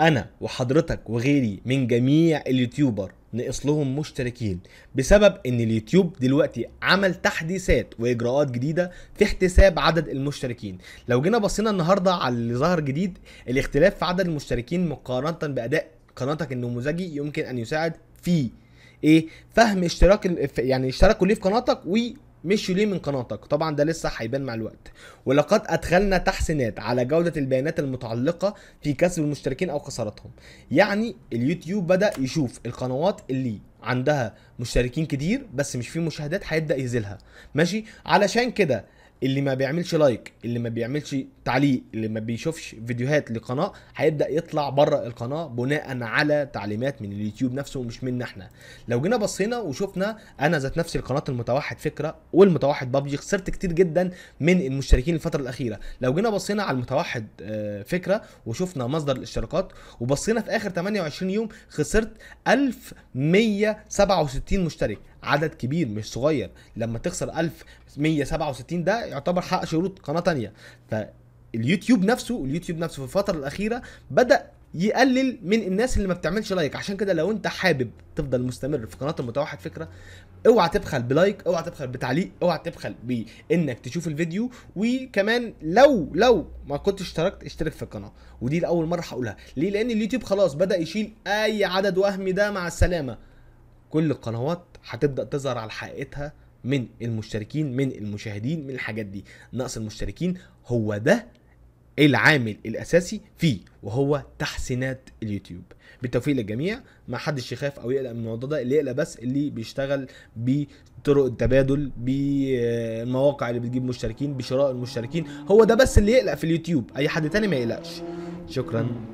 انا وحضرتك وغيري من جميع اليوتيوبر نقص لهم مشتركين بسبب ان اليوتيوب دلوقتي عمل تحديثات واجراءات جديده في احتساب عدد المشتركين لو جينا بصينا النهارده على اللي ظهر جديد الاختلاف في عدد المشتركين مقارنه باداء قناتك النموذجي يمكن ان يساعد في ايه فهم اشتراك يعني اشتركوا ليه في قناتك و مشوا ليه من قناتك طبعا ده لسه هيبان مع الوقت ولقد ادخلنا تحسينات على جوده البيانات المتعلقه في كسب المشتركين او خسارتهم يعني اليوتيوب بدا يشوف القنوات اللي عندها مشتركين كتير بس مش في مشاهدات هيبدا يزيلها ماشي علشان كده اللي ما بيعملش لايك اللي ما بيعملش تعليق اللي ما بيشوفش فيديوهات لقناه هيبدا يطلع بره القناه بناء على تعليمات من اليوتيوب نفسه مش منا احنا لو جينا بصينا وشفنا انا ذات نفسي القناه المتوحد فكره والمتوحد بابجي خسرت كتير جدا من المشتركين الفتره الاخيره لو جينا بصينا على المتوحد آه، فكره وشفنا مصدر الاشتراكات وبصينا في اخر 28 يوم خسرت 1167 مشترك عدد كبير مش صغير لما تخسر 1167 ده يعتبر حق شروط قناه ثانيه فاليوتيوب نفسه اليوتيوب نفسه في الفتره الاخيره بدا يقلل من الناس اللي ما بتعملش لايك عشان كده لو انت حابب تفضل مستمر في قناه المتوحد فكره اوعى تبخل بلايك اوعى تبخل بتعليق اوعى تبخل بانك تشوف الفيديو وكمان لو لو ما كنتش اشتركت اشترك في القناه ودي لاول مره هقولها ليه لان اليوتيوب خلاص بدا يشيل اي عدد وهمي ده مع السلامه كل القنوات هتبدا تظهر على حقيقتها من المشتركين من المشاهدين من الحاجات دي نقص المشتركين هو ده العامل الاساسي فيه وهو تحسينات اليوتيوب بالتوفيق للجميع ما حدش يخاف او يقلق من الموضوع ده اللي يقلق بس اللي بيشتغل بطرق التبادل بالمواقع اللي بتجيب مشتركين بشراء المشتركين هو ده بس اللي يقلق في اليوتيوب اي حد تاني ما يقلقش شكرا